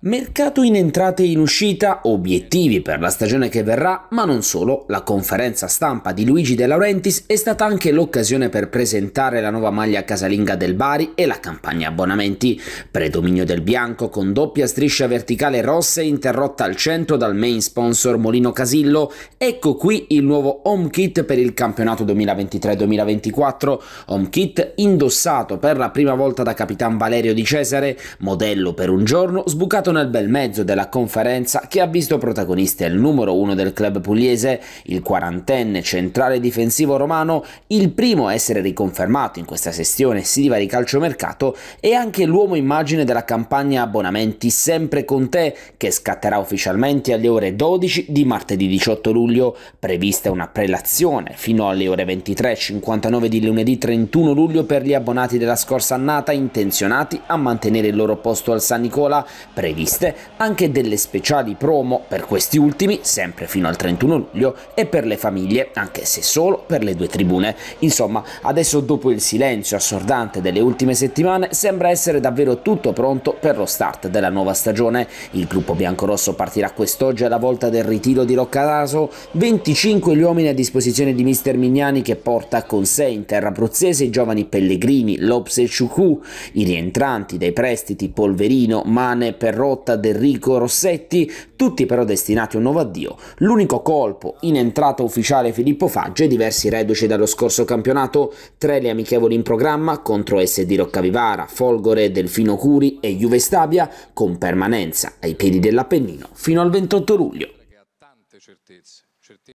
Mercato in entrate e in uscita, obiettivi per la stagione che verrà, ma non solo, la conferenza stampa di Luigi De Laurentiis è stata anche l'occasione per presentare la nuova maglia casalinga del Bari e la campagna abbonamenti. Predominio del bianco con doppia striscia verticale rossa interrotta al centro dal main sponsor Molino Casillo, ecco qui il nuovo home kit per il campionato 2023-2024, home kit indossato per la prima volta da Capitan Valerio Di Cesare, modello per un giorno sbucato trovato nel bel mezzo della conferenza che ha visto protagonista il numero uno del club pugliese, il quarantenne centrale difensivo romano, il primo a essere riconfermato in questa sessione estiva di calciomercato e anche l'uomo immagine della campagna abbonamenti sempre con te che scatterà ufficialmente alle ore 12 di martedì 18 luglio, prevista una prelazione fino alle ore 23.59 di lunedì 31 luglio per gli abbonati della scorsa annata intenzionati a mantenere il loro posto al San Nicola, previsto previste anche delle speciali promo per questi ultimi, sempre fino al 31 luglio, e per le famiglie, anche se solo per le due tribune. Insomma, adesso dopo il silenzio assordante delle ultime settimane, sembra essere davvero tutto pronto per lo start della nuova stagione. Il gruppo biancorosso partirà quest'oggi alla volta del ritiro di Roccadaso, 25 gli uomini a disposizione di mister Mignani che porta con sé in terra abruzzese i giovani Pellegrini, Lopes e Ciucù, i rientranti dai prestiti Polverino, Mane, Perrone, Marotta, Del Rico, Rossetti, tutti però destinati a un nuovo addio. L'unico colpo in entrata ufficiale Filippo Faggio e diversi reduci dallo scorso campionato, tre le amichevoli in programma contro SD Roccavivara, Folgore, Delfino Curi e Juve Stabia, con permanenza ai piedi dell'Appennino fino al 28 luglio.